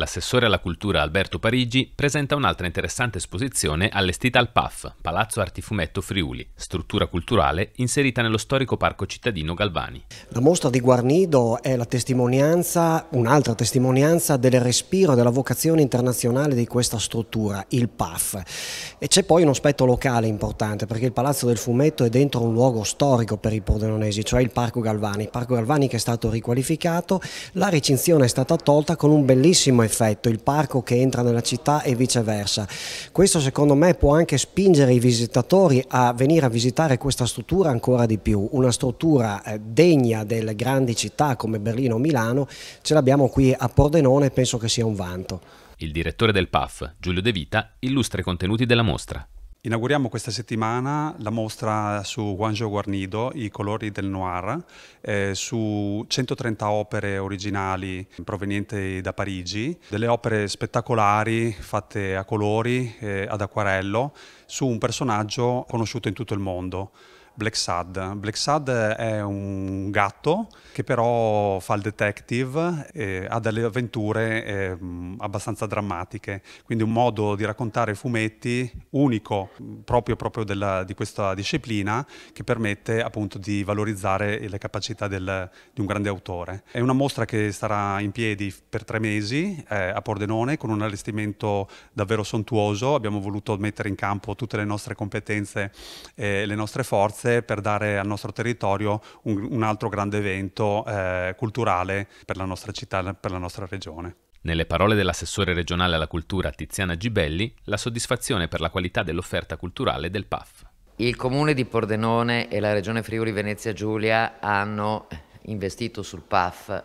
L'assessore alla cultura Alberto Parigi presenta un'altra interessante esposizione allestita al PAF, Palazzo Artifumetto Friuli, struttura culturale inserita nello storico parco cittadino Galvani. La mostra di Guarnido è la testimonianza, un'altra testimonianza del respiro e della vocazione internazionale di questa struttura, il PAF. E c'è poi un aspetto locale importante perché il Palazzo del Fumetto è dentro un luogo storico per i pordenonesi, cioè il Parco Galvani. Il Parco Galvani che è stato riqualificato, la recinzione è stata tolta con un bellissimo effetto effetto, il parco che entra nella città e viceversa. Questo secondo me può anche spingere i visitatori a venire a visitare questa struttura ancora di più, una struttura eh, degna delle grandi città come Berlino o Milano, ce l'abbiamo qui a Pordenone e penso che sia un vanto. Il direttore del PAF, Giulio De Vita, illustra i contenuti della mostra. Inauguriamo questa settimana la mostra su Guangzhou Guarnido, I colori del noir, eh, su 130 opere originali provenienti da Parigi, delle opere spettacolari fatte a colori, eh, ad acquarello, su un personaggio conosciuto in tutto il mondo. Black Sad. Black Sad è un gatto che però fa il detective e ha delle avventure eh, abbastanza drammatiche, quindi un modo di raccontare fumetti unico proprio, proprio della, di questa disciplina che permette appunto di valorizzare le capacità del, di un grande autore. È una mostra che starà in piedi per tre mesi eh, a Pordenone con un allestimento davvero sontuoso, abbiamo voluto mettere in campo tutte le nostre competenze e le nostre forze piazze per dare al nostro territorio un, un altro grande evento eh, culturale per la nostra città, per la nostra regione. Nelle parole dell'assessore regionale alla cultura Tiziana Gibelli, la soddisfazione per la qualità dell'offerta culturale del PAF. Il comune di Pordenone e la regione Friuli Venezia Giulia hanno investito sul PAF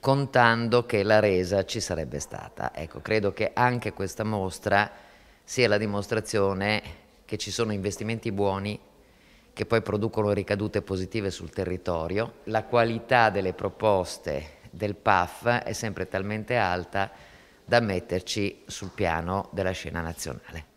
contando che la resa ci sarebbe stata. Ecco, credo che anche questa mostra sia la dimostrazione che ci sono investimenti buoni che poi producono ricadute positive sul territorio. La qualità delle proposte del PAF è sempre talmente alta da metterci sul piano della scena nazionale.